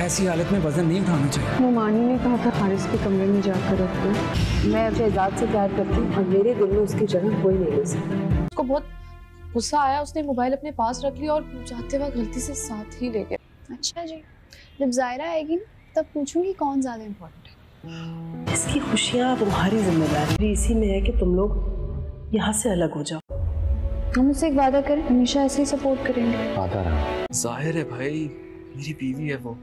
ऐसी हालत में वजन नहीं उठाना चाहिए वो मानी ने कहा था हारिस के कमरे में जाकर रख दो मैं शहजाद से प्यार करती हूँ और मेरे दिल में उसकी जगह कोई नहीं ले उसको बहुत गुस्सा आया उसने मोबाइल अपने पास रख लिया और जाते वक्त गलती से साथ ही ले गया अच्छा जी जब जायरा आएगी ना तब पूछूंगी कौन ज़्यादा इम्पोर्टेंट है इसकी खुशियाँ तुम्हारी जिम्मेदारी इसी में है कि तुम लोग यहाँ से अलग हो जाओ हम उसे एक वादा करें हमेशा ऐसे ही सपोर्ट करेंगे वादा रहा जाहिर है भाई मेरी बीवी है वो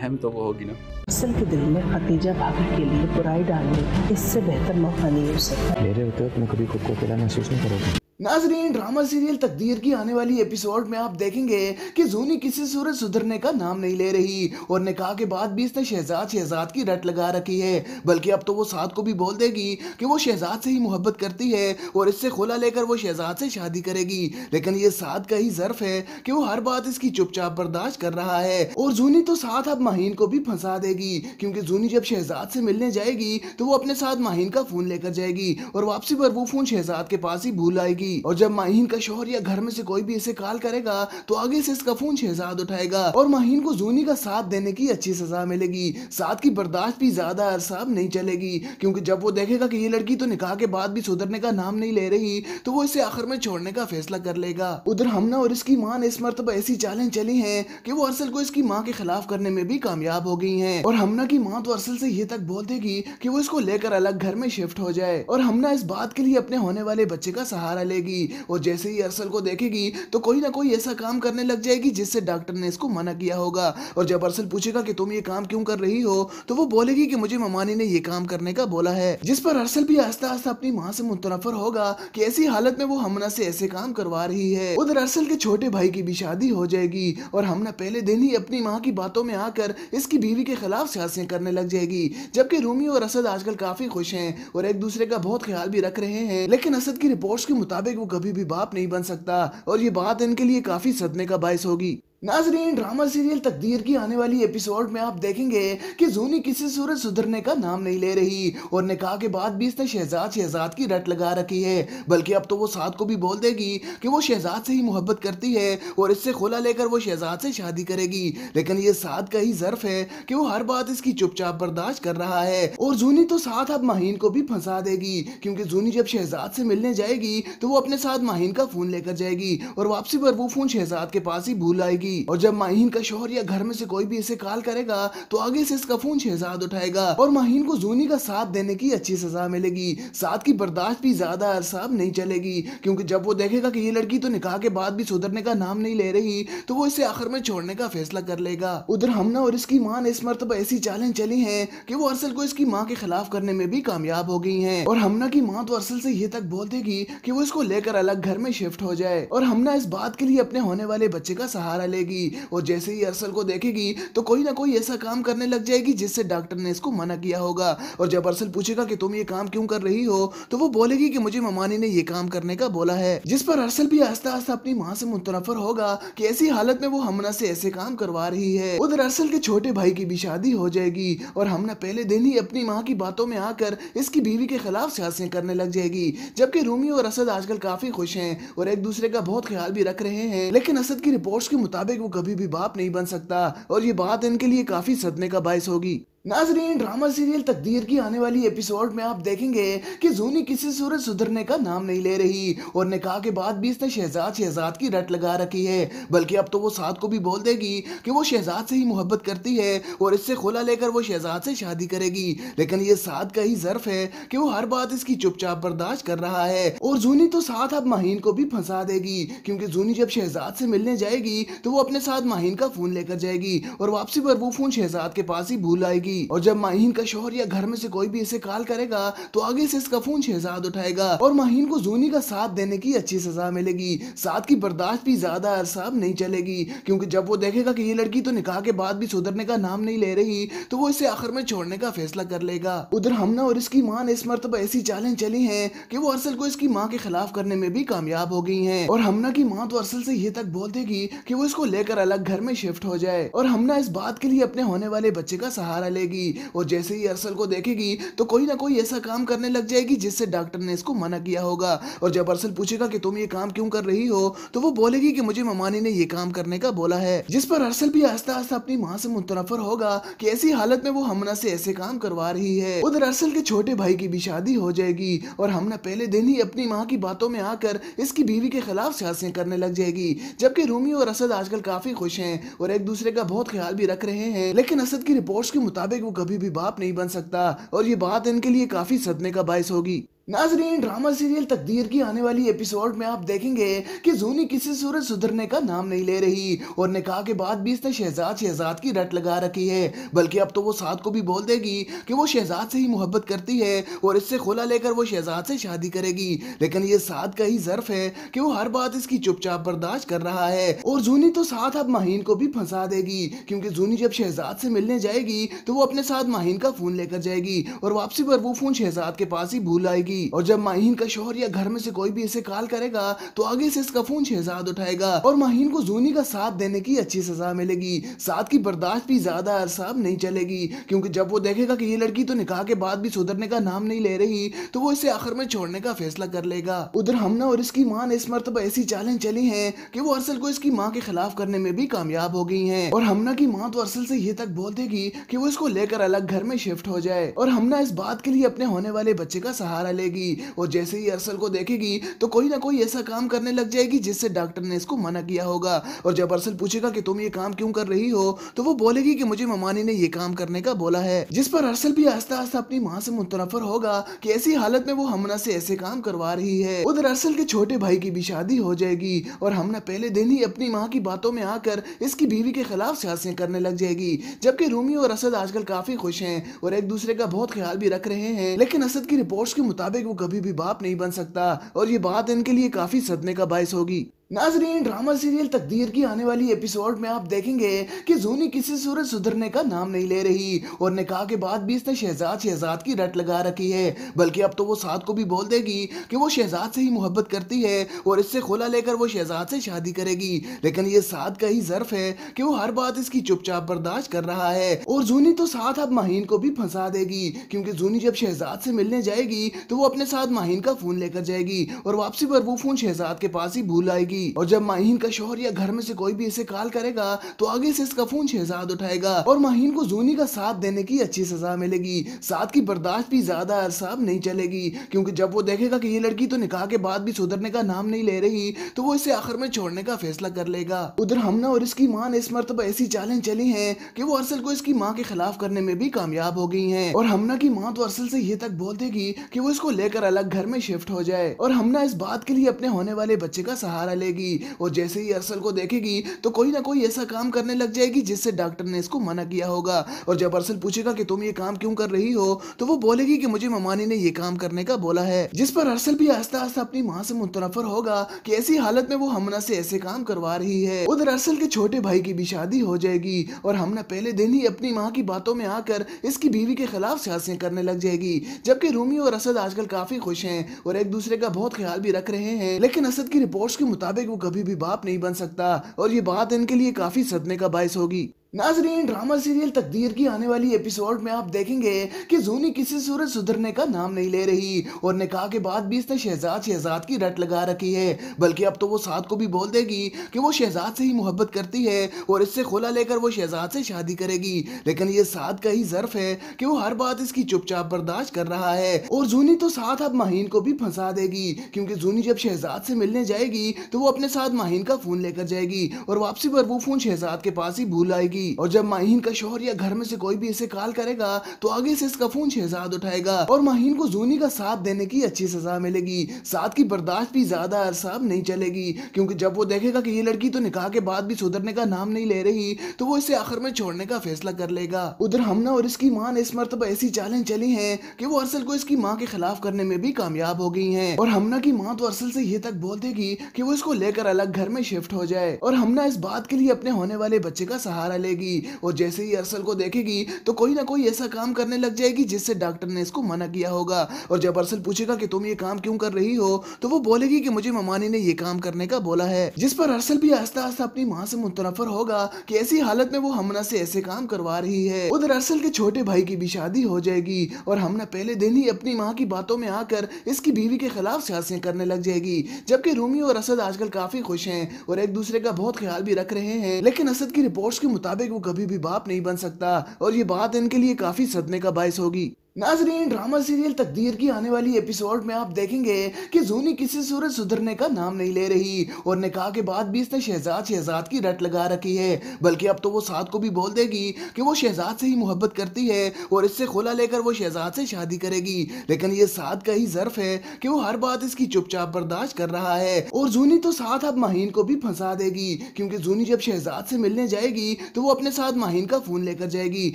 अहम तो वो होगी ना असल के दिल में खतीजा भाभी के लिए बुराई डालने इससे बेहतर मौका नहीं हो सकता मेरे होते हो तुम कभी खुद को अकेला महसूस नहीं करोगे नाजरीन ड्रामा सीरियल तकदीर की आने वाली एपिसोड में आप देखेंगे कि जूनी किसी सूरत सुधरने का नाम नहीं ले रही और निकाह के बाद भी इसने शहजाद शहजाद की रट लगा रखी है बल्कि अब तो वो साथ को भी बोल देगी कि वो शहजाद से ही मोहब्बत करती है और इससे खुला लेकर वो शहजाद से शादी करेगी लेकिन ये साथ का ही जर्फ है कि वो हर बात इसकी चुपचाप बर्दाश्त कर रहा है और जूनी तो साथ अब माहीन को भी फंसा देगी क्योंकि जूनी जब शहजाद से मिलने जाएगी तो वो अपने साथ माहीन का फोन लेकर जाएगी और वापसी पर वो फोन शहजाद के पास ही भूल आएगी होगी और जब माहीन का शोहर या घर में से कोई भी इसे कॉल करेगा तो आगे से इसका फोन शहजाद उठाएगा और माहीन को जूनी का साथ देने की अच्छी सजा मिलेगी साथ की बर्दाश्त भी ज्यादा अरसा नहीं चलेगी क्योंकि जब वो देखेगा कि ये लड़की तो निकाह के बाद भी सुधरने का नाम नहीं ले रही तो वो इसे आखिर में छोड़ने का फैसला कर लेगा उधर हमना और इसकी माँ ने इस मरतबा ऐसी चैलेंज चली है की वो अरसल को इसकी माँ के खिलाफ करने में भी कामयाब हो गई है और हमना की माँ तो अरसल से ये तक बोल देगी की वो इसको लेकर अलग घर में शिफ्ट हो जाए और हमना इस बात के लिए अपने होने वाले बच्चे का सहारा लेगी जाएगी और जैसे ही अरसल को देखेगी तो कोई ना कोई ऐसा काम करने लग जाएगी जिससे डॉक्टर ने इसको मना किया होगा और जब अरसल पूछेगा कि तुम ये काम क्यों कर रही हो तो वो बोलेगी कि मुझे ममानी ने ये काम करने का बोला है जिस पर अरसल भी आस्ता आस्ता अपनी माँ से मुतनफर होगा कि ऐसी हालत में वो हमना से ऐसे काम करवा रही है उधर अरसल के छोटे भाई की भी शादी हो जाएगी और हमना पहले दिन ही अपनी माँ की बातों में आकर इसकी बीवी के खिलाफ सियासियाँ करने लग जाएगी जबकि रूमी और असद आजकल काफी खुश हैं और एक दूसरे का बहुत ख्याल भी रख रहे हैं लेकिन असद की रिपोर्ट्स के मुताबिक मुताबिक वो कभी भी बाप नहीं बन सकता और ये बात इनके लिए काफी सदमे का बायस होगी नाजरीन ड्रामा सीरियल तकदीर की आने वाली एपिसोड में आप देखेंगे कि जूनी किसी सूरत सुधरने का नाम नहीं ले रही और निकाह के बाद भी इसने शहजाद शहजाद की रट लगा रखी है बल्कि अब तो वो साथ को भी बोल देगी कि वो शहजाद से ही मोहब्बत करती है और इससे खुला लेकर वो शहजाद से शादी करेगी लेकिन ये साथ का ही जर्फ है कि वो हर बात इसकी चुपचाप बर्दाश्त कर रहा है और जूनी तो साथ अब माहन को भी फंसा देगी क्योंकि जूनी जब शहजाद से मिलने जाएगी तो वो अपने साथ माहीन का फोन लेकर जाएगी और वापसी पर वो फोन शहजाद के पास ही भूल आएगी जाएगी और जब माहीन का शोहर या घर में से कोई भी इसे कॉल करेगा तो आगे से इसका फोन शहजाद उठाएगा और माहीन को जूनी का साथ देने की अच्छी सजा मिलेगी साथ की बर्दाश्त भी ज्यादा अरसाब नहीं चलेगी क्योंकि जब वो देखेगा कि ये लड़की तो निकाह के बाद भी सुधरने का नाम नहीं ले रही तो वो इसे आखिर में छोड़ने का फैसला कर लेगा उधर हमना और इसकी माँ ने इस मरतबा ऐसी चालें चली है कि वो अरसल को इसकी माँ के खिलाफ करने में भी कामयाब हो गई है और हमना की माँ तो अरसल से ये तक बोल देगी की वो इसको लेकर अलग घर में शिफ्ट हो जाए और हमना इस बात के लिए अपने होने वाले बच्चे का सहारा ले करेगी और जैसे ही अरसल को देखेगी तो कोई ना कोई ऐसा काम करने लग जाएगी जिससे डॉक्टर ने इसको मना किया होगा और जब अरसल पूछेगा कि तुम ये काम क्यों कर रही हो तो वो बोलेगी कि मुझे ममानी ने ये काम करने का बोला है जिस पर अरसल भी आस्ता आस्ता अपनी माँ से मुतनफर होगा कि ऐसी हालत में वो हमना से ऐसे काम करवा रही है उधर अरसल के छोटे भाई की भी शादी हो जाएगी और हमना पहले दिन ही अपनी माँ की बातों में आकर इसकी बीवी के खिलाफ सियासें करने लग जाएगी जबकि रूमी और असद आजकल काफी खुश हैं और एक दूसरे का बहुत ख्याल भी रख रहे हैं लेकिन असद की रिपोर्ट्स के मुताबिक मुताबिक वो कभी भी बाप नहीं बन सकता और ये बात इनके लिए काफी सदमे का बायस होगी नाजरीन ड्रामा सीरियल तकदीर की आने वाली एपिसोड में आप देखेंगे कि जूनी किसी सूरत सुधरने का नाम नहीं ले रही और निकाह के बाद भी इसने शहजाद शहजाद की रट लगा रखी है बल्कि अब तो वो साथ को भी बोल देगी कि वो शहजाद से ही मोहब्बत करती है और इससे खुला लेकर वो शहजाद से शादी करेगी लेकिन ये साथ का ही जर्फ है कि वो हर बात इसकी चुपचाप बर्दाश्त कर रहा है और जूनी तो साथ अब माहीन को भी फंसा देगी क्योंकि जूनी जब शहजाद से मिलने जाएगी तो वो अपने साथ माहीन का फोन लेकर जाएगी और वापसी पर वो फोन शहजाद के पास ही भूल आएगी जाएगी और जब माहीन का शोहर या घर में से कोई भी इसे कॉल करेगा तो आगे से इसका फोन शहजाद उठाएगा और माहीन को जोनी का साथ देने की अच्छी सजा मिलेगी साथ की बर्दाश्त भी ज्यादा अरसाब नहीं चलेगी क्योंकि जब वो देखेगा कि ये लड़की तो निकाह के बाद भी सुधरने का नाम नहीं ले रही तो वो इसे आखिर में छोड़ने का फैसला कर लेगा उधर हमना और इसकी माँ ने इस मरतब ऐसी चालें चली है कि वो अरसल को इसकी माँ के खिलाफ करने में भी कामयाब हो गई है और हमना की माँ तो अरसल से ये तक बोल देगी कि वो इसको लेकर अलग घर में शिफ्ट हो जाए और हमना इस बात के लिए अपने होने वाले बच्चे का सहारा ले करेगी और जैसे ही अरसल को देखेगी तो कोई ना कोई ऐसा काम करने लग जाएगी जिससे डॉक्टर ने इसको मना किया होगा और जब अरसल पूछेगा कि तुम ये काम क्यों कर रही हो तो वो बोलेगी कि मुझे ममानी ने ये काम करने का बोला है जिस पर अरसल भी आस्ता आस्ता अपनी माँ से मुतनफर होगा कि ऐसी हालत में वो हमना से ऐसे काम करवा रही है उधर अरसल के छोटे भाई की भी शादी हो जाएगी और हमना पहले दिन ही अपनी माँ की बातों में आकर इसकी बीवी के खिलाफ सियासें करने लग जाएगी जबकि रूमी और असद आजकल काफी खुश हैं और एक दूसरे का बहुत ख्याल भी रख रहे हैं लेकिन असद की रिपोर्ट के मुताबिक मुताबिक वो कभी भी बाप नहीं बन सकता और ये बात इनके लिए काफी सदमे का बायस होगी नाजरीन ड्रामा सीरियल तकदीर की आने वाली एपिसोड में आप देखेंगे कि जूनी किसी सूरत सुधरने का नाम नहीं ले रही और निकाह के बाद भी इसने शहजाद शहजाद की रट लगा रखी है बल्कि अब तो वो साथ को भी बोल देगी कि वो शहजाद से ही मोहब्बत करती है और इससे खुला लेकर वो शहजाद से शादी करेगी लेकिन ये साथ का ही जर्फ है कि वो हर बात इसकी चुपचाप बर्दाश्त कर रहा है और जूनी तो साथ अब माहीन को भी फंसा देगी क्योंकि जूनी जब शहजाद से मिलने जाएगी तो वो अपने साथ माहीन का फोन लेकर जाएगी और वापसी पर वो फोन शहजाद के पास ही भूल आएगी होगी और जब माहीन का शोहर या घर में से कोई भी इसे कॉल करेगा तो आगे से इसका फोन शहजाद उठाएगा और माहीन को जूनी का साथ देने की अच्छी सजा मिलेगी साथ की बर्दाश्त भी ज्यादा अरसाब नहीं चलेगी क्योंकि जब वो देखेगा कि ये लड़की तो निकाह के बाद भी सुधरने का नाम नहीं ले रही तो वो इसे आखिर में छोड़ने का फैसला कर लेगा उधर हमना और इसकी माँ ने इस मरतबा ऐसी चालें चली है कि वो अरसल को इसकी माँ के खिलाफ करने में भी कामयाब हो गई है और हमना की माँ तो अरसल से ये तक बोल देगी कि वो इसको लेकर अलग घर में शिफ्ट हो जाए और हमना इस बात के लिए अपने होने वाले बच्चे का सहारा लेगी लगेगी और जैसे ही अरसल को देखेगी तो कोई ना कोई ऐसा काम करने लग जाएगी जिससे डॉक्टर ने इसको मना किया होगा और जब अरसल पूछेगा कि तुम ये काम क्यों कर रही हो तो वो बोलेगी कि मुझे ममानी ने ये काम करने का बोला है जिस पर अरसल भी आस्ता आस्ता अपनी माँ से मुतनफर होगा कि ऐसी हालत में वो हमना से ऐसे काम करवा रही है उधर अरसल के छोटे भाई की भी शादी हो जाएगी और हमना पहले दिन ही अपनी माँ की बातों में आकर इसकी बीवी के खिलाफ सियासें करने लग जाएगी जबकि रूमी और असद आजकल काफी खुश हैं और एक दूसरे का बहुत ख्याल भी रख रहे हैं लेकिन असद की रिपोर्ट्स के मुताबिक मुताबिक वो कभी भी बाप नहीं बन सकता और ये बात इनके लिए काफी सदमे का बायस होगी नाजरीन ड्रामा सीरियल तकदीर की आने वाली एपिसोड में आप देखेंगे कि जूनी किसी सूरत सुधरने का नाम नहीं ले रही और निकाह के बाद भी इसने शहजाद शहजाद की रट लगा रखी है बल्कि अब तो वो साथ को भी बोल देगी कि वो शहजाद से ही मोहब्बत करती है और इससे खुला लेकर वो शहजाद से शादी करेगी लेकिन ये साथ का ही जर्फ है कि वो हर बात इसकी चुपचाप बर्दाश्त कर रहा है और जूनी तो साथ अब माहीन को भी फंसा देगी क्योंकि जूनी जब शहजाद से मिलने जाएगी तो वो अपने साथ माहीन का फोन लेकर जाएगी और वापसी पर वो फोन शहजाद के पास ही भूल आएगी होगी और जब माहीन का शोहर या घर में से कोई भी इसे कॉल करेगा तो आगे से इसका फोन शहजाद उठाएगा और माहीन को जूनी का साथ देने की अच्छी सजा मिलेगी साथ की बर्दाश्त भी ज्यादा अरसा नहीं चलेगी क्योंकि जब वो देखेगा कि ये लड़की तो निकाह के बाद भी सुधरने का नाम नहीं ले रही तो वो इसे आखिर में छोड़ने का फैसला कर लेगा उधर हमना और इसकी माँ ने इस मरतबा ऐसी चालें चली है की वो अरसल को इसकी माँ के खिलाफ करने में भी कामयाब हो गई है और हमना की माँ तो अरसल से ये तक बोल देगी की वो इसको लेकर अलग घर में शिफ्ट हो जाए और हमना इस बात के लिए अपने होने वाले बच्चे का सहारा ले लेगी और जैसे ही अरसल को देखेगी तो कोई ना कोई ऐसा काम करने लग जाएगी जिससे डॉक्टर ने इसको मना किया होगा और जब अरसल पूछेगा कि तुम ये काम क्यों कर रही हो तो वो बोलेगी कि मुझे ममानी ने ये काम करने का बोला है जिस पर अरसल भी आस्ता आस्ता अपनी माँ से मुतनफर होगा कि ऐसी हालत में वो हमना से ऐसे काम करवा रही है उधर अरसल के छोटे भाई की भी शादी हो जाएगी और हमना पहले दिन ही अपनी माँ की बातों में आकर इसकी बीवी के खिलाफ सियासें करने लग जाएगी जबकि रूमी और असद आजकल काफी खुश है और एक दूसरे का बहुत ख्याल भी रख रहे हैं लेकिन असद की रिपोर्ट्स के मुताबिक मुताबिक वो कभी भी बाप नहीं बन सकता और ये बात इनके लिए काफी सदमे का बायस होगी नाजरीन ड्रामा सीरियल तकदीर की आने वाली एपिसोड में आप देखेंगे कि जूनी किसी सूरत सुधरने का नाम नहीं ले रही और निकाह के बाद भी इसने शहजाद शहजाद की रट लगा रखी है बल्कि अब तो वो साथ को भी बोल देगी कि वो शहजाद से ही मोहब्बत करती है और इससे खुला लेकर वो शहजाद से शादी करेगी लेकिन ये साथ का ही जर्फ है कि वो हर बात इसकी चुपचाप बर्दाश्त कर रहा है और जूनी तो साथ अब माहन को भी फंसा देगी क्योंकि जूनी जब शहजाद से मिलने जाएगी तो वो अपने साथ माहीन का फोन लेकर जाएगी और वापसी पर वो फोन शहजाद के पास ही भूल आएगी जाएगी और जब माहीन का शोहर या घर में से कोई भी इसे कॉल करेगा तो आगे से इसका फोन शहजाद उठाएगा और माहीन को जूनी का साथ देने की अच्छी सजा मिलेगी साथ की बर्दाश्त भी ज्यादा अरसा नहीं चलेगी क्योंकि जब वो देखेगा कि ये लड़की तो निकाह के बाद भी सुधरने का नाम नहीं ले रही तो वो इसे आखिर में छोड़ने का फैसला कर लेगा उधर हमना और इसकी माँ ने इस मरतब ऐसी चालें चली है कि वो अरसल को इसकी माँ के खिलाफ करने में भी कामयाब हो गई है और हमना की माँ तो अरसल से ये तक बोल देगी कि वो इसको लेकर अलग घर में शिफ्ट हो जाए और हमना इस बात के लिए अपने होने वाले बच्चे का सहारा ले करेगी और जैसे ही अरसल को देखेगी तो कोई ना कोई ऐसा काम करने लग जाएगी जिससे डॉक्टर ने इसको मना किया होगा और जब अरसल पूछेगा कि तुम ये काम क्यों कर रही हो तो वो बोलेगी कि मुझे ममानी ने ये काम करने का बोला है जिस पर अरसल भी आस्ता आस्ता अपनी माँ से मुतनफर होगा कि ऐसी हालत में वो हमना से ऐसे काम करवा रही है उधर अरसल के छोटे भाई की भी शादी हो जाएगी और हमना पहले दिन ही अपनी माँ की बातों में आकर इसकी बीवी के खिलाफ सियासें करने लग जाएगी जबकि रूमी और असद आजकल काफी खुश हैं और एक दूसरे का बहुत ख्याल भी रख रहे हैं लेकिन असद की रिपोर्ट्स के मुताबिक मुताबिक वो कभी भी बाप नहीं बन सकता और ये बात इनके लिए काफी सदमे का बायस होगी नाजरीन ड्रामा सीरियल तकदीर की आने वाली एपिसोड में आप देखेंगे कि जूनी किसी सूरत सुधरने का नाम नहीं ले रही और निकाह के बाद भी इसने शहजाद शहजाद की रट लगा रखी है बल्कि अब तो वो साथ को भी बोल देगी कि वो शहजाद से ही मोहब्बत करती है और इससे खुला लेकर वो शहजाद से शादी करेगी लेकिन ये साथ का ही जर्फ है कि वो हर बात इसकी चुपचाप बर्दाश्त कर रहा है और जूनी तो साथ अब माहन को भी फंसा देगी क्योंकि जूनी जब शहजाद से मिलने जाएगी तो वो अपने साथ माहीन का फोन लेकर जाएगी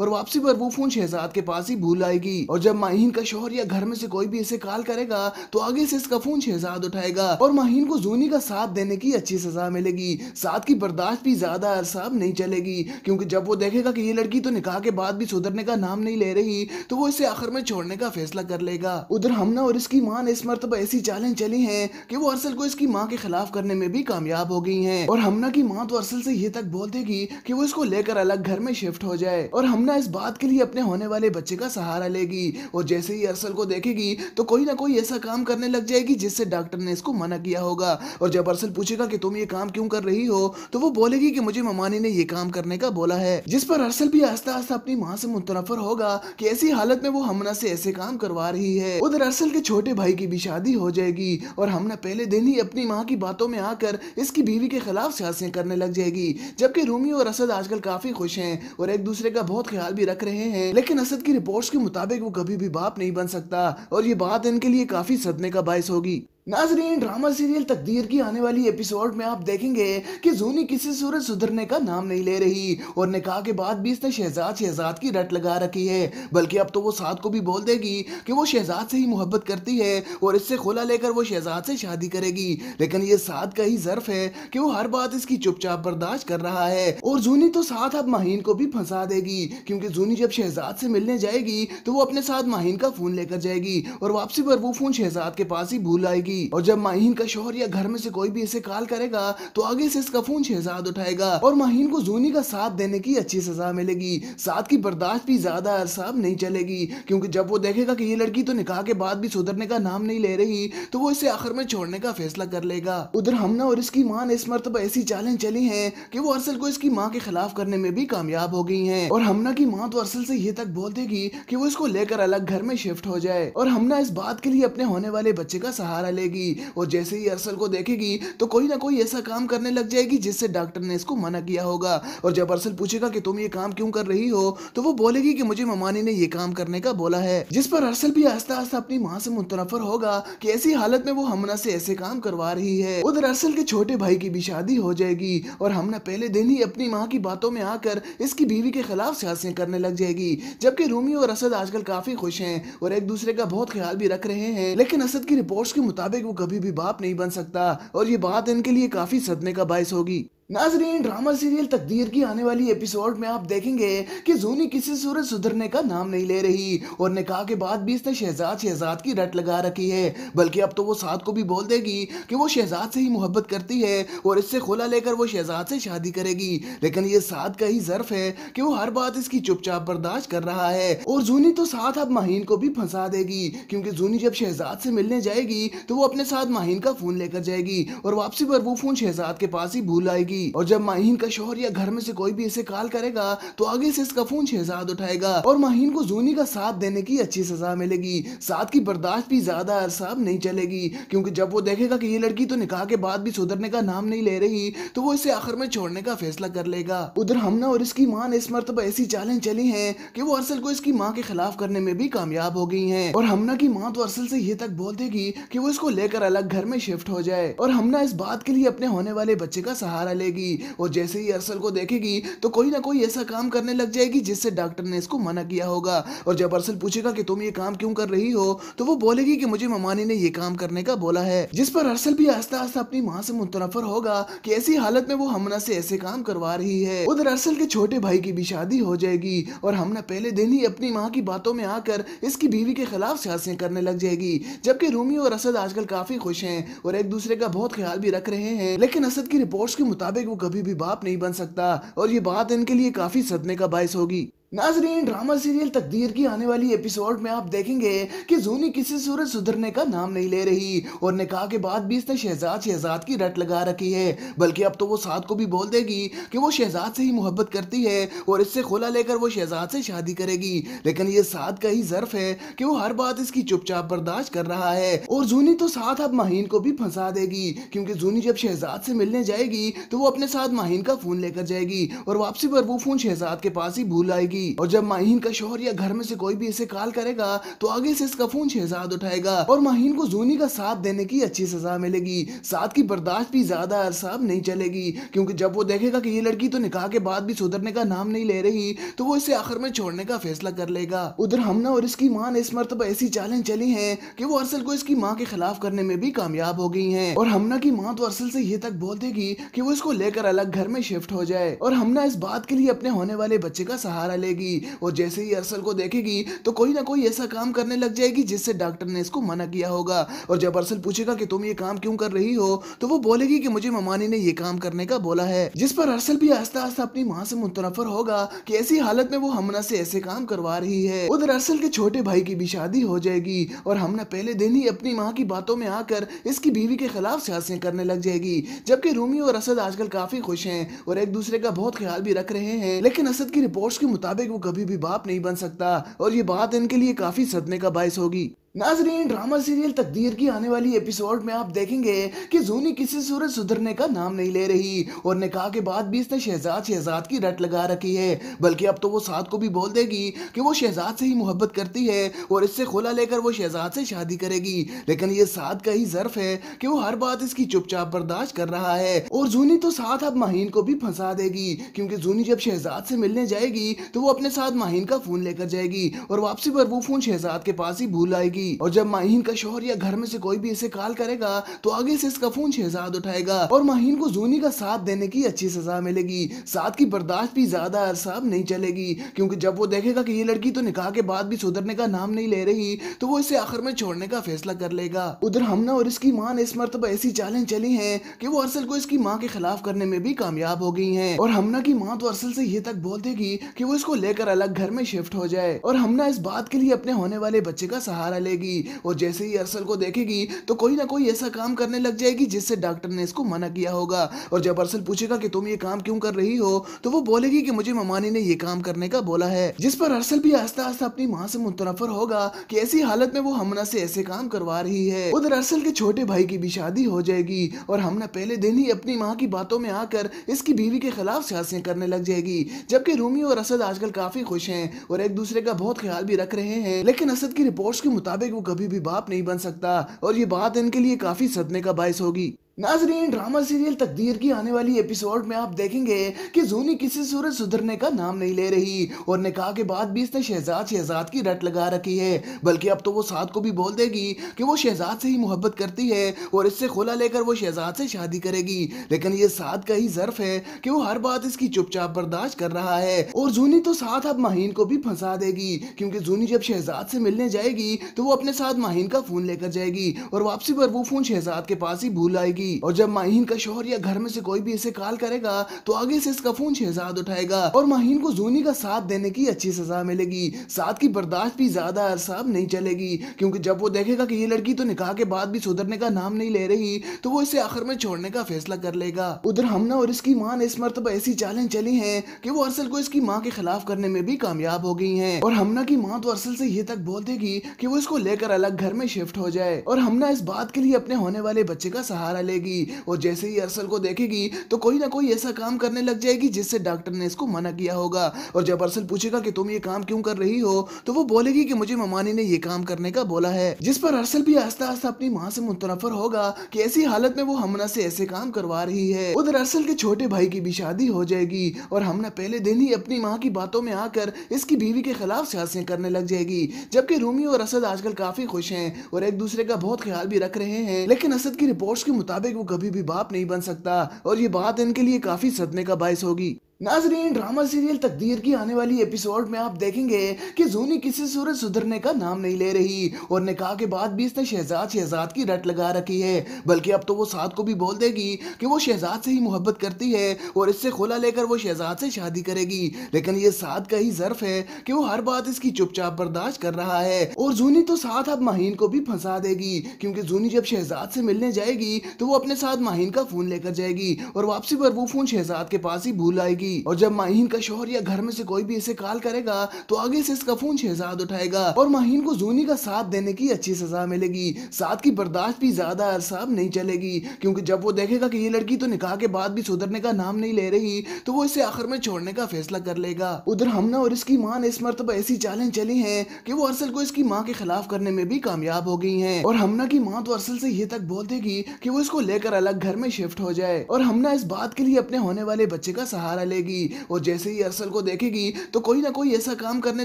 और वापसी पर वो फोन शहजाद के पास ही भूल आएगी होगी और जब माहीन का शोहर या घर में से कोई भी इसे कॉल करेगा तो आगे से इसका फोन शहजाद उठाएगा और माहीन को जूनी का साथ देने की अच्छी सजा मिलेगी साथ की बर्दाश्त भी ज्यादा अरसाब नहीं चलेगी क्योंकि जब वो देखेगा कि ये लड़की तो निकाह के बाद भी सुधरने का नाम नहीं ले रही तो वो इसे आखिर में छोड़ने का फैसला कर लेगा उधर हमना और इसकी माँ ने इस मरतबा ऐसी चालें चली हैं कि वो अरसल को इसकी माँ के खिलाफ करने में भी कामयाब हो गई हैं और हमना की माँ तो अरसल से ये तक बोल देगी कि वो इसको लेकर अलग घर में शिफ्ट हो जाए और हमना इस बात के लिए अपने होने वाले बच्चे का सहारा ले चलेगी और जैसे ही अरसल को देखेगी तो कोई ना कोई ऐसा काम करने लग जाएगी जिससे डॉक्टर ने इसको मना किया होगा और जब अरसल पूछेगा कि तुम ये काम क्यों कर रही हो तो वो बोलेगी कि मुझे ममानी ने ये काम करने का बोला है जिस पर अरसल भी आस्ता आस्ता अपनी माँ से मुतनफर होगा कि ऐसी हालत में वो हमना से ऐसे काम करवा रही है उधर अरसल के छोटे भाई की भी शादी हो जाएगी और हमना पहले दिन ही अपनी माँ की बातों में आकर इसकी बीवी के खिलाफ सियासें करने लग जाएगी जबकि रूमी और असद आजकल काफी खुश हैं और एक दूसरे का बहुत ख्याल भी रख रहे हैं लेकिन असद की रिपोर्ट के मुताबिक मुताबिक वो कभी भी बाप नहीं बन सकता और ये बात इनके लिए काफी सदमे का बायस होगी नाजरीन ड्रामा सीरियल तकदीर की आने वाली एपिसोड में आप देखेंगे कि जूनी किसी सूरत सुधरने का नाम नहीं ले रही और निकाह के बाद भी इसने शहजाद शहजाद की रट लगा रखी है बल्कि अब तो वो साथ को भी बोल देगी कि वो शहजाद से ही मोहब्बत करती है और इससे खुला लेकर वो शहजाद से शादी करेगी लेकिन ये साथ का ही जर्फ है कि वो हर बात इसकी चुपचाप बर्दाश्त कर रहा है और जूनी तो साथ अब माहीन को भी फंसा देगी क्योंकि जूनी जब शहजाद से मिलने जाएगी तो वो अपने साथ माहीन का फोन लेकर जाएगी और वापसी पर वो फोन शहजाद के पास ही भूल आएगी होगी और जब माहीन का शोहर या घर में से कोई भी इसे कॉल करेगा तो आगे से इसका फोन शहजाद उठाएगा और माहीन को जूनी का साथ देने की अच्छी सजा मिलेगी साथ की बर्दाश्त भी ज्यादा अरसा नहीं चलेगी क्योंकि जब वो देखेगा कि ये लड़की तो निकाह के बाद भी सुधरने का नाम नहीं ले रही तो वो इसे आखिर में छोड़ने का फैसला कर लेगा उधर हमना और इसकी माँ ने इस मरतबा ऐसी चैलेंज चली है की वो अरसल को इसकी माँ के खिलाफ करने में भी कामयाब हो गई है और हमना की माँ तो अरसल से ये तक बोल देगी की वो इसको लेकर अलग घर में शिफ्ट हो जाए और हमना इस बात के लिए अपने होने वाले बच्चे का सहारा लेगी देगी और जैसे ही अरसल को देखेगी तो कोई ना कोई ऐसा काम करने लग जाएगी जिससे डॉक्टर ने इसको मना किया होगा और जब अरसल पूछेगा कि तुम ये काम क्यों कर रही हो तो वो बोलेगी कि मुझे ममानी ने ये काम करने का बोला है जिस पर अरसल भी आस्ता आस्ता अपनी माँ से मुतनफर होगा कि ऐसी हालत में वो हमना से ऐसे काम करवा रही है उधर अरसल के छोटे भाई की भी शादी हो जाएगी और हमना पहले दिन ही अपनी माँ की बातों में आकर इसकी बीवी के खिलाफ सियासें करने लग जाएगी जबकि रूमी और असद आजकल काफी खुश हैं और एक दूसरे का बहुत ख्याल भी रख रहे हैं लेकिन असद की रिपोर्ट्स के मुताबिक मुताबिक वो कभी भी बाप नहीं बन सकता और ये बात इनके लिए काफी सदमे का बायस होगी नाजरीन ड्रामा सीरियल तकदीर की आने वाली एपिसोड में आप देखेंगे कि जूनी किसी सूरत सुधरने का नाम नहीं ले रही और निकाह के बाद भी इसने शहजाद शहजाद की रट लगा रखी है बल्कि अब तो वो साथ को भी बोल देगी कि वो शहजाद से ही मोहब्बत करती है और इससे खुला लेकर वो शहजाद से शादी करेगी लेकिन ये साथ का ही जर्फ है कि वो हर बात इसकी चुपचाप बर्दाश्त कर रहा है और जूनी तो साथ अब माहन को भी फंसा देगी क्योंकि जूनी जब शहजाद से मिलने जाएगी तो वो अपने साथ माहीन का फोन लेकर जाएगी और वापसी पर वो फोन शहजाद के पास ही भूल आएगी जाएगी और जब माहीन का शोहर या घर में से कोई भी इसे कॉल करेगा तो आगे से इसका फोन शहजाद उठाएगा और माहीन को जूनी का साथ देने की अच्छी सजा मिलेगी साथ की बर्दाश्त भी ज्यादा अरसाब नहीं चलेगी क्योंकि जब वो देखेगा कि ये लड़की तो निकाह के बाद भी सुधरने का नाम नहीं ले रही तो वो इसे आखिर में छोड़ने का फैसला कर लेगा उधर हमना और इसकी माँ ने इस मरतबा ऐसी चालें चली है की वो अरसल को इसकी माँ के खिलाफ करने में भी कामयाब हो गई है और हमना की माँ तो अरसल से ये तक बोल देगी की वो इसको लेकर अलग घर में शिफ्ट हो जाए और हमना इस बात के लिए अपने होने वाले बच्चे का सहारा ले जाएगी और जैसे ही अरसल को देखेगी तो कोई ना कोई ऐसा काम करने लग जाएगी जिससे डॉक्टर ने इसको मना किया होगा और जब अरसल पूछेगा कि तुम ये काम क्यों कर रही हो तो वो बोलेगी कि मुझे ममानी ने ये काम करने का बोला है जिस पर अरसल भी आस्ता आस्ता अपनी माँ से मुतनफर होगा कि ऐसी हालत में वो हमना से ऐसे काम करवा रही है उधर अरसल के छोटे भाई की भी शादी हो जाएगी और हमना पहले दिन ही अपनी माँ की बातों में आकर इसकी बीवी के खिलाफ सियासें करने लग जाएगी जबकि रूमी और असद आजकल काफी खुश हैं और एक दूसरे का बहुत ख्याल भी रख रहे हैं लेकिन असद की रिपोर्ट्स के मुताबिक मुताबिक वो कभी भी बाप नहीं बन सकता और ये बात इनके लिए काफी सदमे का बायस होगी नाजरीन ड्रामा सीरियल तकदीर की आने वाली एपिसोड में आप देखेंगे कि जूनी किसी सूरत सुधरने का नाम नहीं ले रही और निकाह के बाद भी इसने शहजाद शहजाद की रट लगा रखी है बल्कि अब तो वो साथ को भी बोल देगी कि वो शहजाद से ही मोहब्बत करती है और इससे खोला लेकर वो शहजाद से शादी करेगी लेकिन ये साथ का ही जर्फ है कि वो हर बात इसकी चुपचाप बर्दाश्त कर रहा है और जूनी तो साथ अब माहन को भी फंसा देगी क्योंकि जूनी जब शहजाद से मिलने जाएगी तो वो अपने साथ माहीन का फोन लेकर जाएगी और वापसी पर वो फोन शहजाद के पास ही भूल आएगी जाएगी और जब माहीन का शोहर या घर में से कोई भी इसे कॉल करेगा तो आगे से इसका फोन शहजाद उठाएगा और माहीन को जूनी का साथ देने की अच्छी सजा मिलेगी साथ की बर्दाश्त भी ज्यादा अरसाब नहीं चलेगी क्योंकि जब वो देखेगा कि ये लड़की तो निकाह के बाद भी सुधरने का नाम नहीं ले रही तो वो इसे आखिर में छोड़ने का फैसला कर लेगा उधर हमना और इसकी माँ ने इस मरतब ऐसी चालें चली है कि वो अरसल को इसकी माँ के खिलाफ करने में भी कामयाब हो गई है और हमना की माँ तो अरसल से ये तक बोल देगी की वो इसको लेकर अलग घर में शिफ्ट हो जाए और हमना इस बात के लिए अपने होने वाले बच्चे का सहारा ले करेगी और जैसे ही अरसल को देखेगी तो कोई ना कोई ऐसा काम करने लग जाएगी जिससे डॉक्टर ने इसको मना किया होगा और जब अरसल पूछेगा कि तुम ये काम क्यों कर रही हो तो वो बोलेगी कि मुझे ममानी ने ये काम करने का बोला है जिस पर अरसल भी आस्ता आस्ता अपनी माँ से मुतनफर होगा कि ऐसी हालत में वो हमना से ऐसे काम करवा रही है उधर अरसल के छोटे भाई की भी शादी हो जाएगी और हमना पहले दिन ही अपनी माँ की बातों में आकर इसकी बीवी के खिलाफ सियासें करने लग जाएगी जबकि रूमी और असद आजकल काफी खुश हैं और एक दूसरे का बहुत ख्याल भी रख रहे हैं लेकिन असद की रिपोर्ट्स के मुताबिक मुताबिक वो कभी भी बाप नहीं बन सकता और ये बात इनके लिए काफी सदमे का बायस होगी नाजरीन ड्रामा सीरियल तकदीर की आने वाली एपिसोड में आप देखेंगे कि जूनी किसी सूरत सुधरने का नाम नहीं ले रही और निकाह के बाद भी इसने शहजाद शहजाद की रट लगा रखी है बल्कि अब तो वो साथ को भी बोल देगी कि वो शहजाद से ही मोहब्बत करती है और इससे खोला लेकर वो शहजाद से शादी करेगी लेकिन ये साथ का ही जर्फ है कि वो हर बात इसकी चुपचाप बर्दाश्त कर रहा है और जूनी तो साथ अब माहीन को भी फंसा देगी क्योंकि जूनी जब शहजाद से मिलने जाएगी तो वो अपने साथ माहीन का फोन लेकर जाएगी और वापसी पर वो फोन शहजाद के पास ही भूल आएगी होगी और जब माहीन का शोहर या घर में से कोई भी इसे कॉल करेगा तो आगे से इसका फोन शहजाद उठाएगा और माहीन को जूनी का साथ देने की अच्छी सजा मिलेगी साथ की बर्दाश्त भी ज्यादा अरसाब नहीं चलेगी क्योंकि जब वो देखेगा कि ये लड़की तो निकाह के बाद भी सुधरने का नाम नहीं ले रही तो वो इसे आखिर में छोड़ने का फैसला कर लेगा उधर हमना और इसकी माँ ने इस मरतबा ऐसी चालें चली है कि वो अरसल को इसकी माँ के खिलाफ करने में भी कामयाब हो गई है और हमना की माँ तो अरसल से ये तक बोल देगी की वो इसको लेकर अलग घर में शिफ्ट हो जाए और हमना इस बात के लिए अपने होने वाले बच्चे का सहारा ले लेगी और जैसे ही अरसल को देखेगी तो कोई ना कोई ऐसा काम करने लग जाएगी जिससे डॉक्टर ने इसको मना किया होगा और जब अरसल पूछेगा कि तुम ये काम क्यों कर रही हो तो वो बोलेगी कि मुझे ममानी ने ये काम करने का बोला है जिस पर अरसल भी आस्ता आस्ता अपनी माँ से मुतनफर होगा कि ऐसी हालत में वो हमना से ऐसे काम करवा रही है उधर अरसल के छोटे भाई की भी शादी हो जाएगी और हमना पहले दिन ही अपनी माँ की बातों में आकर इसकी बीवी के खिलाफ सियासें करने लग जाएगी जबकि रूमी और असद आजकल काफी खुश हैं और एक दूसरे का बहुत ख्याल भी रख रहे हैं लेकिन असद की रिपोर्ट्स के मुताबिक मुताबिक वो कभी भी बाप नहीं बन सकता और ये बात इनके लिए काफी सदमे का बायस होगी नाजरीन ड्रामा सीरियल तकदीर की आने वाली एपिसोड में आप देखेंगे कि जूनी किसी सूरत सुधरने का नाम नहीं ले रही और निकाह के बाद भी इसने शहजाद शहजाद की रट लगा रखी है बल्कि अब तो वो साथ को भी बोल देगी कि वो शहजाद से ही मोहब्बत करती है और इससे खुला लेकर वो शहजाद से शादी करेगी लेकिन ये साथ का ही जर्फ है कि वो हर बात इसकी चुपचाप बर्दाश्त कर रहा है और जूनी तो साथ अब माहन को भी फंसा देगी क्योंकि जूनी जब शहजाद से मिलने जाएगी तो वो अपने साथ माहीन का फोन लेकर जाएगी और वापसी पर वो फोन शहजाद के पास ही भूल आएगी होगी और जब माहीन का शोहर या घर में से कोई भी इसे कॉल करेगा तो आगे से इसका फोन शहजाद उठाएगा और माहीन को जूनी का साथ देने की अच्छी सजा मिलेगी साथ की बर्दाश्त भी ज्यादा अरसा नहीं चलेगी क्योंकि जब वो देखेगा कि ये लड़की तो निकाह के बाद भी सुधरने का नाम नहीं ले रही तो वो इसे आखिर में छोड़ने का फैसला कर लेगा उधर हमना और इसकी माँ ने इस मरतबा ऐसी चैलेंज चली है की वो अरसल को इसकी माँ के खिलाफ करने में भी कामयाब हो गई है और हमना की माँ तो अरसल से ये तक बोल देगी की वो इसको लेकर अलग घर में शिफ्ट हो जाए और हमना इस बात के लिए अपने होने वाले बच्चे का सहारा लेगी जाएगी और जैसे ही अरसल को देखेगी तो कोई ना कोई ऐसा काम करने लग जाएगी जिससे डॉक्टर ने इसको मना किया होगा और जब अरसल पूछेगा कि तुम ये काम क्यों कर रही हो तो वो बोलेगी कि मुझे ममानी ने ये काम करने का बोला है जिस पर अरसल भी आस्ता आस्ता अपनी माँ से मुतनफर होगा कि ऐसी हालत में वो हमना से ऐसे काम करवा रही है उधर अरसल के छोटे भाई की भी शादी हो जाएगी और हमना पहले दिन ही अपनी माँ की बातों में आकर इसकी बीवी के खिलाफ सियासें करने लग जाएगी जबकि रूमी और असद आजकल काफी खुश हैं और एक दूसरे का बहुत ख्याल भी रख रहे हैं लेकिन असद की रिपोर्ट्स के मुताबिक मुताबिक वो कभी भी बाप नहीं बन सकता और ये बात इनके लिए काफी सदमे का बायस होगी नाजरीन ड्रामा सीरियल तकदीर की आने वाली एपिसोड में आप देखेंगे कि जूनी किसी सूरत सुधरने का नाम नहीं ले रही और निकाह के बाद भी इसने शहजाद शहजाद की रट लगा रखी है बल्कि अब तो वो साथ को भी बोल देगी कि वो शहजाद से ही मोहब्बत करती है और इससे खुला लेकर वो शहजाद से शादी करेगी लेकिन ये साथ का ही जर्फ है कि वो हर बात इसकी चुपचाप बर्दाश्त कर रहा है और जूनी तो साथ अब माहन को भी फंसा देगी क्योंकि जूनी जब शहजाद से मिलने जाएगी तो वो अपने साथ माहीन का फोन लेकर जाएगी और वापसी पर वो फोन शहजाद के पास ही भूल आएगी जाएगी और जब माहीन का शोहर या घर में से कोई भी इसे कॉल करेगा तो आगे से इसका फोन शहजाद उठाएगा और माहीन को जूनी का साथ देने की अच्छी सजा मिलेगी साथ की बर्दाश्त भी ज्यादा अरसाब नहीं चलेगी क्योंकि जब वो देखेगा कि ये लड़की तो निकाह के बाद भी सुधरने का नाम नहीं ले रही तो वो इसे आखिर में छोड़ने का फैसला कर लेगा उधर हमना और इसकी माँ ने इस मरतबा ऐसी चालें चली है कि वो अरसल को इसकी माँ के खिलाफ करने में भी कामयाब हो गई है और हमना की माँ तो अरसल से ये तक बोल देगी की वो इसको लेकर अलग घर में शिफ्ट हो जाए और हमना इस बात के लिए अपने होने वाले बच्चे का सहारा ले करेगी और जैसे ही अरसल को देखेगी तो कोई ना कोई ऐसा काम करने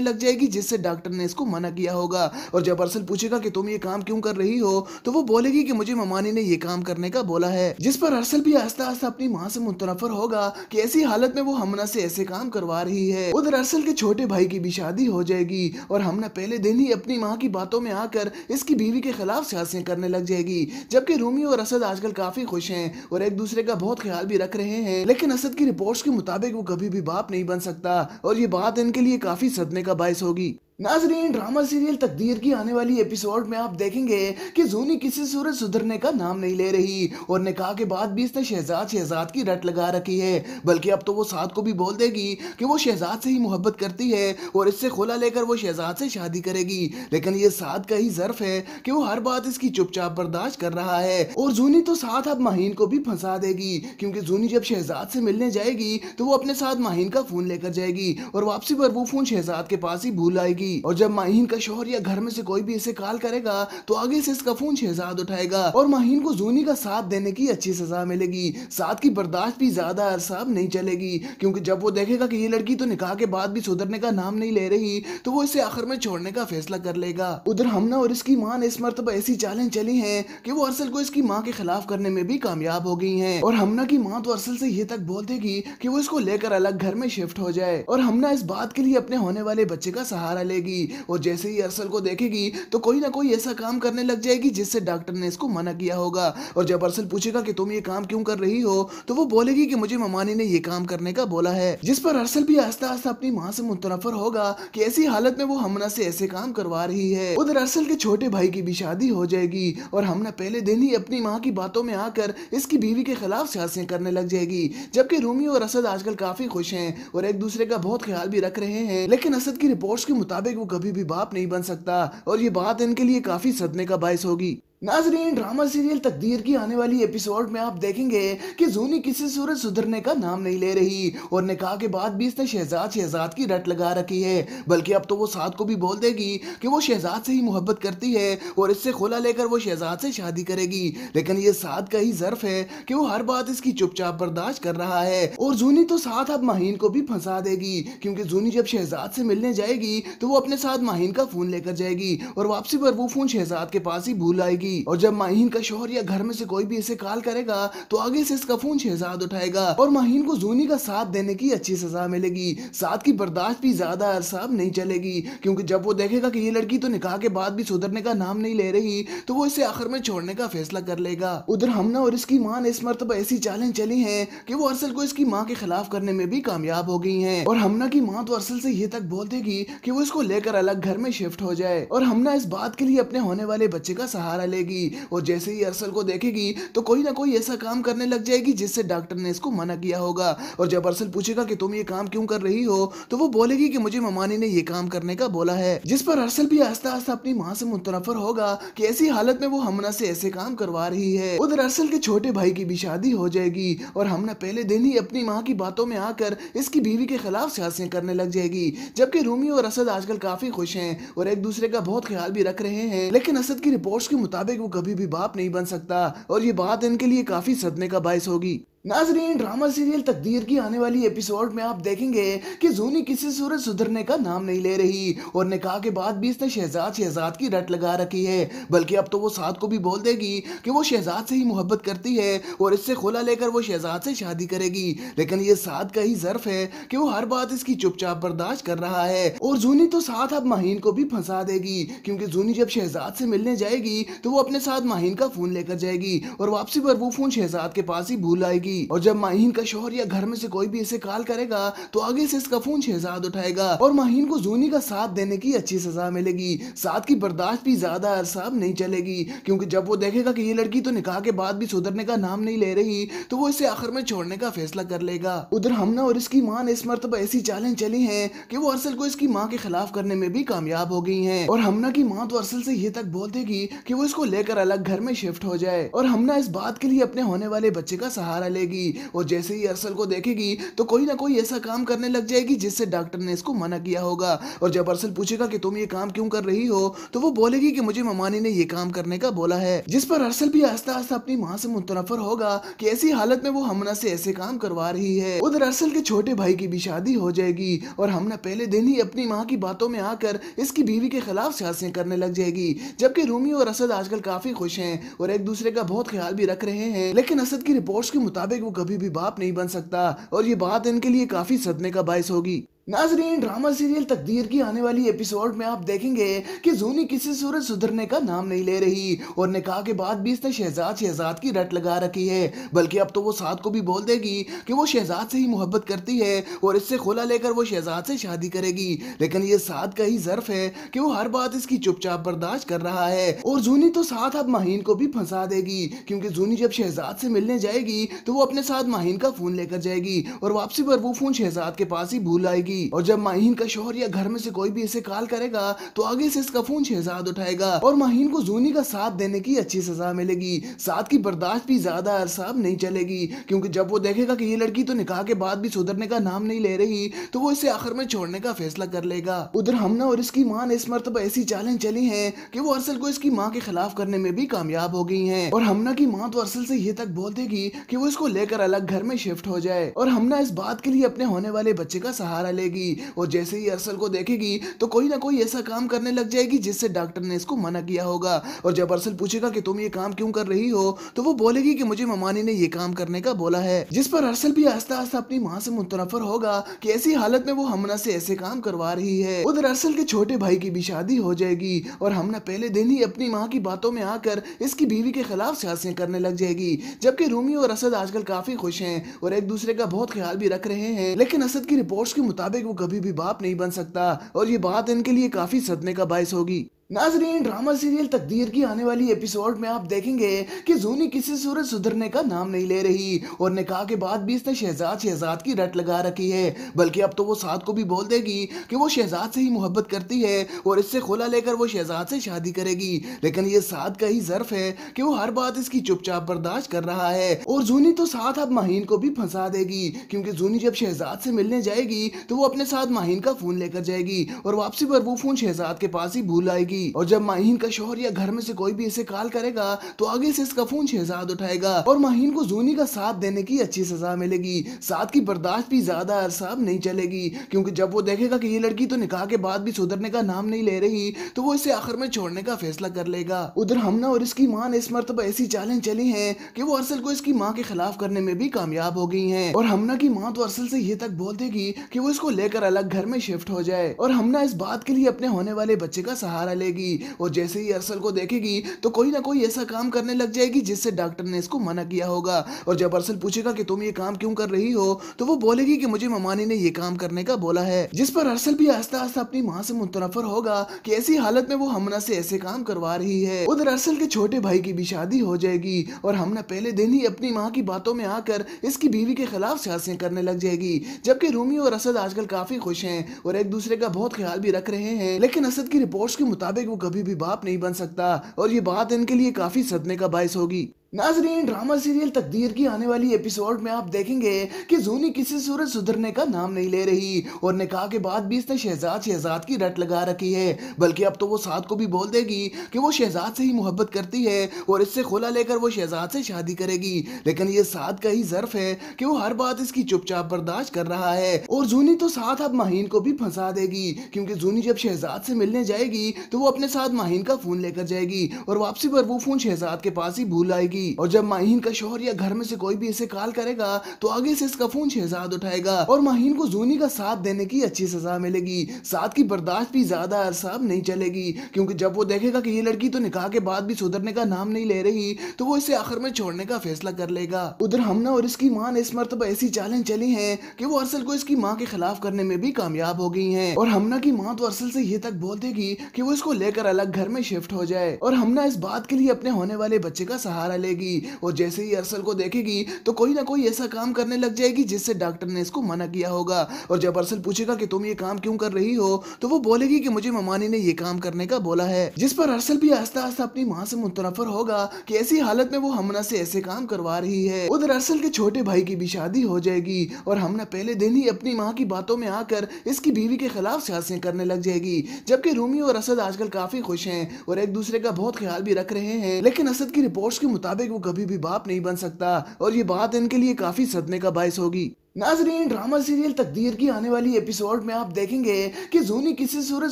लग जाएगी जिससे डॉक्टर ने इसको मना किया होगा और जब अरसल पूछेगा कि तुम ये काम क्यों कर रही हो तो वो बोलेगी कि मुझे ममानी ने ये काम करने का बोला है जिस पर अरसल भी आस्ता आस्ता अपनी माँ से मुतनफर होगा कि ऐसी हालत में वो हमना से ऐसे काम करवा रही है उधर अरसल के छोटे भाई की भी शादी हो जाएगी और हमना पहले दिन ही अपनी माँ की बातों में आकर इसकी बीवी के खिलाफ सियासें करने लग जाएगी जबकि रूमी और असद आजकल काफी खुश हैं और एक दूसरे का बहुत ख्याल भी रख रहे हैं लेकिन असद की रिपोर्ट्स के मुताबिक मुताबिक वो कभी भी बाप नहीं बन सकता और ये बात इनके लिए काफी सदमे का बायस होगी नाजरीन ड्रामा सीरियल तकदीर की आने वाली एपिसोड में आप देखेंगे कि जूनी किसी सूरत सुधरने का नाम नहीं ले रही और निकाह के बाद भी इसने शहजाद शहजाद की रट लगा रखी है बल्कि अब तो वो साथ को भी बोल देगी कि वो शहजाद से ही मोहब्बत करती है और इससे खुला लेकर वो शहजाद से शादी करेगी लेकिन ये साथ का ही जर्फ है कि वो हर बात इसकी चुपचाप बर्दाश्त कर रहा है और जूनी तो साथ अब माहीन को भी फंसा देगी क्योंकि जूनी जब शहजाद से मिलने जाएगी तो वो अपने साथ माहीन का फोन लेकर जाएगी और वापसी पर वो फोन शहजाद के पास ही भूल आएगी जाएगी और जब माहीन का शोहर या घर में से कोई भी इसे कॉल करेगा तो आगे से इसका फोन शहजाद उठाएगा और माहीन को जूनी का साथ देने की अच्छी सजा मिलेगी साथ की बर्दाश्त भी ज्यादा अरसाब नहीं चलेगी क्योंकि जब वो देखेगा कि ये लड़की तो निकाह के बाद भी सुधरने का नाम नहीं ले रही तो वो इसे आखिर में छोड़ने का फैसला कर लेगा उधर हमना और इसकी माँ ने इस मरतब ऐसी चालें चली है कि वो अरसल को इसकी माँ के खिलाफ करने में भी कामयाब हो गई है और हमना की माँ तो अरसल से ये तक बोल देगी कि वो इसको लेकर अलग घर में शिफ्ट हो जाए और हमना इस बात के लिए अपने होने वाले बच्चे का सहारा ले चलेगी और जैसे ही अरसल को देखेगी तो कोई ना कोई ऐसा काम करने लग जाएगी जिससे डॉक्टर ने इसको मना किया होगा और जब अरसल पूछेगा कि तुम ये काम क्यों कर रही हो तो वो बोलेगी कि मुझे ममानी ने ये काम करने का बोला है जिस पर अरसल भी आस्ता आस्ता अपनी माँ से मुतनफर होगा कि ऐसी हालत में वो हमना से ऐसे काम करवा रही है उधर अरसल के छोटे भाई की भी शादी हो जाएगी और हमना पहले दिन ही अपनी माँ की बातों में आकर इसकी बीवी के खिलाफ सियासतें करने लग जाएगी जबकि रूमी और असद आजकल काफी खुश हैं और एक दूसरे का बहुत ख्याल भी रख रहे हैं लेकिन असद की रिपोर्ट्स के मुताबिक मुताबिक वो कभी भी बाप नहीं बन सकता और ये बात इनके लिए काफी सदमे का बायस होगी नाजरीन ड्रामा सीरियल तकदीर की आने वाली एपिसोड में आप देखेंगे कि जूनी किसी सूरत सुधरने का नाम नहीं ले रही और निकाह के बाद भी इसने शहजाद शहजाद की रट लगा रखी है बल्कि अब तो वो सात को भी बोल देगी कि वो शहजाद से ही मोहब्बत करती है और इससे खुला लेकर वो शहजाद से शादी करेगी लेकिन ये साथ का ही जर्फ है कि वो हर बात इसकी चुपचाप बर्दाश्त कर रहा है और जूनी तो साथ अब माहन को भी फंसा देगी क्योंकि जूनी जब शहजाद से मिलने जाएगी तो वो अपने साथ माहीन का फोन लेकर जाएगी और वापसी पर वो फोन शहजाद के पास ही भूल आएगी जाएगी और जब माहीन का शोहर या घर में से कोई भी इसे कॉल करेगा तो आगे से इसका फोन शहजाद उठाएगा और माहीन को जूनी का साथ देने की अच्छी सजा मिलेगी साथ की बर्दाश्त भी ज्यादा अरसा नहीं चलेगी क्योंकि जब वो देखेगा कि ये लड़की तो निकाह के बाद भी सुधरने का नाम नहीं ले रही तो वो इसे आखिर में छोड़ने का फैसला कर लेगा उधर हमना और इसकी माँ ने इस मरतबा ऐसी चालें चली है कि वो अरसल को इसकी माँ के खिलाफ करने में भी कामयाब हो गई है और हमना की माँ तो अरसल से ये तक बोल देगी कि वो इसको लेकर अलग घर में शिफ्ट हो जाए और हमना इस बात के लिए अपने होने वाले बच्चे का सहारा लेगी और जैसे ही अरसल को देखेगी तो कोई ना कोई ऐसा काम करने लग जाएगी जिससे डॉक्टर ने इसको मना किया होगा और जब अरसल पूछेगा कि तुम ये काम क्यों कर रही हो तो वो बोलेगी कि मुझे ममानी ने ये काम करने का बोला है जिस पर अरसल भी आस्ता आस्ता अपनी माँ से मुतनफर होगा कि ऐसी हालत में वो हमना से ऐसे काम करवा रही है उधर अरसल के छोटे भाई की भी शादी हो जाएगी और हमना पहले दिन ही अपनी माँ की बातों में आकर इसकी बीवी के खिलाफ सियासें करने लग जाएगी जबकि रूमी और असद आजकल काफी खुश हैं और एक दूसरे का बहुत ख्याल भी रख रहे हैं लेकिन असद की रिपोर्ट्स के मुताबिक मुताबिक वो कभी भी बाप नहीं बन सकता और ये बात इनके लिए काफी सदमे का बायस होगी नाजरीन ड्रामा सीरियल तकदीर की आने वाली एपिसोड में आप देखेंगे कि जूनी किसी सूरत सुधरने का नाम नहीं ले रही और निकाह के बाद भी इसने शहजाद शहजाद की रट लगा रखी है बल्कि अब तो वो साथ को भी बोल देगी कि वो शहजाद से ही मोहब्बत करती है और इससे खुला लेकर वो शहजाद से शादी करेगी लेकिन ये साथ का ही जर्फ है कि वो हर बात इसकी चुपचाप बर्दाश्त कर रहा है और जूनी तो साथ अब माहीन को भी फंसा देगी क्योंकि जूनी जब शहजाद से मिलने जाएगी तो वो अपने साथ माहीन का फोन लेकर जाएगी और वापसी पर वो फोन शहजाद के पास ही भूल आएगी होगी और जब माहीन का शोहर या घर में से कोई भी इसे कॉल करेगा तो आगे से इसका फोन शहजाद उठाएगा और माहीन को जूनी का साथ देने की अच्छी सजा मिलेगी साथ की बर्दाश्त भी ज्यादा अरसा नहीं चलेगी क्योंकि जब वो देखेगा कि ये लड़की तो निकाह के बाद भी सुधरने का नाम नहीं ले रही तो वो इसे आखिर में छोड़ने का फैसला कर लेगा उधर हमना और इसकी माँ ने इस मरतबा ऐसी चालें चली है की वो अरसल को इसकी माँ के खिलाफ करने में भी कामयाब हो गई है और हमना की माँ तो अरसल से ये तक बोल देगी की वो इसको लेकर अलग घर में शिफ्ट हो जाए और हमना इस बात के लिए अपने होने वाले बच्चे का सहारा ले जाएगी और जैसे ही अरसल को देखेगी तो कोई ना कोई ऐसा काम करने लग जाएगी जिससे डॉक्टर ने इसको मना किया होगा और जब अरसल पूछेगा कि तुम ये काम क्यों कर रही हो तो वो बोलेगी कि मुझे ममानी ने ये काम करने का बोला है जिस पर अरसल भी आस्ता आस्ता अपनी माँ से मुतनफर होगा कि ऐसी हालत में वो हमना से ऐसे काम करवा रही है उधर अरसल के छोटे भाई की भी शादी हो जाएगी और हमना पहले दिन ही अपनी माँ की बातों में आकर इसकी बीवी के खिलाफ सियासें करने लग जाएगी जबकि रूमी और असद आजकल काफी खुश हैं और एक दूसरे का बहुत ख्याल भी रख रहे हैं लेकिन असद की रिपोर्ट्स के मुताबिक मुताबिक वो कभी भी बाप नहीं बन सकता और ये बात इनके लिए काफी सदमे का बायस होगी नाजरीन ड्रामा सीरियल तकदीर की आने वाली एपिसोड में आप देखेंगे कि जूनी किसी सूरत सुधरने का नाम नहीं ले रही और निकाह के बाद भी इसने शहजाद शहजाद की रट लगा रखी है बल्कि अब तो वो साथ को भी बोल देगी कि वो शहजाद से ही मोहब्बत करती है और इससे खुला लेकर वो शहजाद से शादी करेगी लेकिन ये साथ का ही जर्फ है कि वो हर बात इसकी चुपचाप बर्दाश्त कर रहा है और जूनी तो साथ अब माहन को भी फंसा देगी क्योंकि जूनी जब शहजाद से मिलने जाएगी तो वो अपने साथ माहीन का फोन लेकर जाएगी और वापसी पर वो फोन शहजाद के पास ही भूल आएगी जाएगी और जब माहीन का शोहर या घर में से कोई भी इसे कॉल करेगा तो आगे से इसका फोन शहजाद उठाएगा और माहीन को जूनी का साथ देने की अच्छी सजा मिलेगी साथ की बर्दाश्त भी ज्यादा अरसाब नहीं चलेगी क्योंकि जब वो देखेगा कि ये लड़की तो निकाह के बाद भी सुधरने का नाम नहीं ले रही तो वो इसे आखिर में छोड़ने का फैसला कर लेगा उधर हमना और इसकी माँ ने इस मरतब ऐसी चालें चली है कि वो अरसल को इसकी माँ के खिलाफ करने में भी कामयाब हो गई है और हमना की माँ तो अरसल से ये तक बोल देगी कि वो इसको लेकर अलग घर में शिफ्ट हो जाए और हमना इस बात के लिए अपने होने वाले बच्चे का सहारा ले चलेगी और जैसे ही अरसल को देखेगी तो कोई ना कोई ऐसा काम करने लग जाएगी जिससे डॉक्टर ने इसको मना किया होगा और जब अरसल पूछेगा कि तुम ये काम क्यों कर रही हो तो वो बोलेगी कि मुझे ममानी ने ये काम करने का बोला है जिस पर अरसल भी आस्ता आस्ता अपनी माँ से मुतनफर होगा कि ऐसी हालत में वो हमना से ऐसे काम करवा रही है उधर अरसल के छोटे भाई की भी शादी हो जाएगी और हमना पहले दिन ही अपनी माँ की बातों में आकर इसकी बीवी के खिलाफ सियासें करने लग जाएगी जबकि रूमी और असद आजकल काफी खुश हैं और एक दूसरे का बहुत ख्याल भी रख रहे हैं लेकिन असद की रिपोर्ट्स के मुताबिक मुताबिक वो कभी भी बाप नहीं बन सकता और ये बात इनके लिए काफी सदमे का बायस होगी नाजरीन ड्रामा सीरियल तकदीर की आने वाली एपिसोड में आप देखेंगे कि जूनी किसी सूरत सुधरने का नाम नहीं ले रही और निकाह के बाद भी इसने शहजाद शहजाद की रट लगा रखी है बल्कि अब तो वो साथ को भी बोल देगी कि वो शहजाद से ही मोहब्बत करती है और इससे खुला लेकर वो शहजाद से शादी करेगी लेकिन ये साथ का ही जर्फ है कि वो हर बात इसकी चुपचाप बर्दाश्त कर रहा है और जूनी तो साथ अब माहन को भी फंसा देगी क्योंकि जूनी जब शहजाद से मिलने जाएगी तो वो अपने साथ माहीन का फोन लेकर जाएगी और वापसी पर वो फोन शहजाद के पास ही भूल आएगी होगी और जब माहीन का शोहर या घर में से कोई भी इसे कॉल करेगा तो आगे से इसका फोन शहजाद उठाएगा और माहीन को जूनी का साथ देने की अच्छी सजा मिलेगी साथ की बर्दाश्त भी ज्यादा अरसाब नहीं चलेगी क्योंकि जब वो देखेगा कि ये लड़की तो निकाह के बाद भी सुधरने का नाम नहीं ले रही तो वो इसे आखिर में छोड़ने का फैसला कर लेगा उधर हमना और इसकी माँ ने इस मरतबा ऐसी चालें चली हैं कि वो अरसल को इसकी माँ के खिलाफ करने में भी कामयाब हो गई हैं और हमना की माँ तो अरसल से ये तक बोल देगी कि वो इसको लेकर अलग घर में शिफ्ट हो जाए और हमना इस बात के लिए अपने होने वाले बच्चे का सहारा ले चलेगी और जैसे ही अरसल को देखेगी तो कोई ना कोई ऐसा काम करने लग जाएगी जिससे डॉक्टर ने इसको मना किया होगा और जब अरसल पूछेगा कि तुम ये काम क्यों कर रही हो तो वो बोलेगी कि मुझे ममानी ने ये काम करने का बोला है जिस पर अरसल भी आस्ता आस्ता अपनी माँ से मुतनफर होगा कि ऐसी हालत में वो हमना से ऐसे काम करवा रही है उधर अरसल के छोटे भाई की भी शादी हो जाएगी और हमना पहले दिन ही अपनी माँ की बातों में आकर इसकी बीवी के खिलाफ सियासें करने लग जाएगी जबकि रूमी और असद आजकल काफी खुश हैं और एक दूसरे का बहुत ख्याल भी रख रहे हैं लेकिन असद की रिपोर्ट्स के मुताबिक मुताबिक वो कभी भी बाप नहीं बन सकता और ये बात इनके लिए काफी सदमे का बायस होगी नाजरीन ड्रामा सीरियल तकदीर की आने वाली एपिसोड में आप देखेंगे कि जूनी किसी सूरत सुधरने का नाम नहीं ले रही और निकाह के बाद भी इसने शहजाद शहजाद की रट लगा रखी है बल्कि अब तो वो साथ को भी बोल देगी कि वो शहजाद से ही मोहब्बत करती है और इससे खुला लेकर वो शहजाद से शादी करेगी लेकिन ये साथ का ही जर्फ है कि वो हर बात इसकी चुपचाप बर्दाश्त कर रहा है और जूनी तो साथ अब माहीन को भी फंसा देगी क्योंकि जूनी जब शहजाद से मिलने जाएगी तो वो अपने साथ माहीन का फोन लेकर जाएगी और वापसी पर वो फोन शहजाद के पास ही भूल आएगी होगी और जब माहीन का शोहर या घर में से कोई भी इसे कॉल करेगा तो आगे से इसका फोन शहजाद उठाएगा और माहीन को जूनी का साथ देने की अच्छी सजा मिलेगी साथ की बर्दाश्त भी ज्यादा अरसा नहीं चलेगी क्योंकि जब वो देखेगा कि ये लड़की तो निकाह के बाद भी सुधरने का नाम नहीं ले रही तो वो इसे आखिर में छोड़ने का फैसला कर लेगा उधर हमना और इसकी माँ ने इस मरतबा ऐसी चैलेंज चली है की वो अरसल को इसकी माँ के खिलाफ करने में भी कामयाब हो गई है और हमना की माँ तो अरसल से ये तक बोल देगी की वो इसको लेकर अलग घर में शिफ्ट हो जाए और हमना इस बात के लिए अपने होने वाले बच्चे का सहारा लेगी जाएगी और जैसे ही अरसल को देखेगी तो कोई ना कोई ऐसा काम करने लग जाएगी जिससे डॉक्टर ने इसको मना किया होगा और जब अरसल पूछेगा कि तुम ये काम क्यों कर रही हो तो वो बोलेगी कि मुझे ममानी ने ये काम करने का बोला है जिस पर अरसल भी आस्ता आस्ता अपनी माँ से मुतनफर होगा कि ऐसी हालत में वो हमना से ऐसे काम करवा रही है उधर अरसल के छोटे भाई की भी शादी हो जाएगी और हमना पहले दिन ही अपनी माँ की बातों में आकर इसकी बीवी के खिलाफ सियासें करने लग जाएगी जबकि रूमी और असद आजकल काफी खुश हैं और एक दूसरे का बहुत ख्याल भी रख रहे हैं लेकिन असद की रिपोर्ट्स के मुताबिक मुताबिक वो कभी भी बाप नहीं बन सकता और ये बात इनके लिए काफी सदमे का बायस होगी नाजरीन ड्रामा सीरियल तकदीर की आने वाली एपिसोड में आप देखेंगे कि जूनी किसी सूरत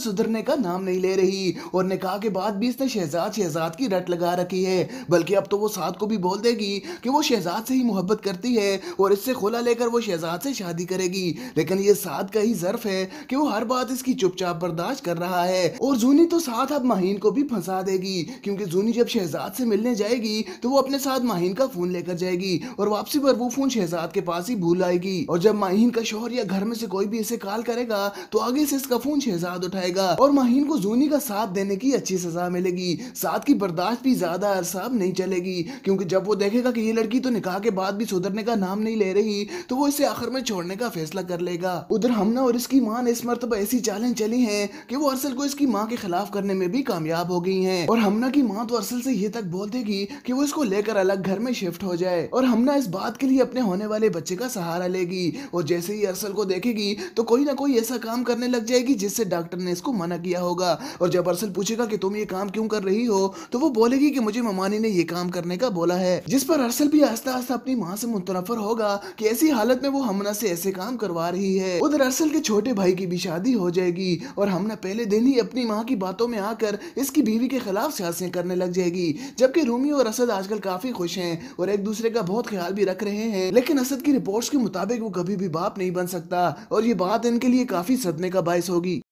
सुधरने का नाम नहीं ले रही और निकाह के बाद भी इसने शहजाद शहजाद की रट लगा रखी है बल्कि अब तो वो साथ को भी बोल देगी कि वो शहजाद से ही मोहब्बत करती है और इससे खुला लेकर वो शहजाद से शादी करेगी लेकिन ये साथ का ही जर्फ है कि वो हर बात इसकी चुपचाप बर्दाश्त कर रहा है और जूनी तो साथ अब माहन को भी फंसा देगी क्योंकि जूनी जब शहजाद से मिलने जाएगी तो वो अपने साथ माहीन का फोन लेकर जाएगी और वापसी पर वो फोन शहजाद के पास ही भूल आएगी जाएगी और जब माहीन का शोहर या घर में से कोई भी इसे कॉल करेगा तो आगे से इसका फोन शहजाद उठाएगा और माहीन को जूनी का साथ देने की अच्छी सजा मिलेगी साथ की बर्दाश्त भी ज्यादा अरसाब नहीं चलेगी क्योंकि जब वो देखेगा कि ये लड़की तो निकाह के बाद भी सुधरने का नाम नहीं ले रही तो वो इसे आखिर में छोड़ने का फैसला कर लेगा उधर हमना और इसकी माँ ने इस मरतबा ऐसी चालें चली हैं कि वो अरसल को इसकी माँ के खिलाफ करने में भी कामयाब हो गई हैं और हमना की माँ तो अरसल से ये तक बोल देगी कि वो इसको लेकर अलग घर में शिफ्ट हो जाए और हमना इस बात के लिए अपने होने वाले बच्चे का सहारा ले जाएगी और जैसे ही अरसल को देखेगी तो कोई ना कोई ऐसा काम करने लग जाएगी जिससे डॉक्टर ने इसको मना किया होगा और जब अरसल पूछेगा कि तुम ये काम क्यों कर रही हो तो वो बोलेगी कि मुझे ममानी ने ये काम करने का बोला है जिस पर अरसल भी आस्ता आस्ता अपनी माँ से मुतनफर होगा कि ऐसी हालत में वो हमना से ऐसे काम करवा रही है उधर अरसल के छोटे भाई की भी शादी हो जाएगी और हमना पहले दिन ही अपनी माँ की बातों में आकर इसकी बीवी के खिलाफ सियासी करने लग जाएगी जबकि रूमी और असद आजकल काफी खुश हैं और एक दूसरे का बहुत ख्याल भी रख रहे हैं लेकिन असद की रिपोर्ट्स के मुताबिक मुताबिक वो कभी भी बाप नहीं बन सकता और ये बात इनके लिए काफ़ी सदमे का बायस होगी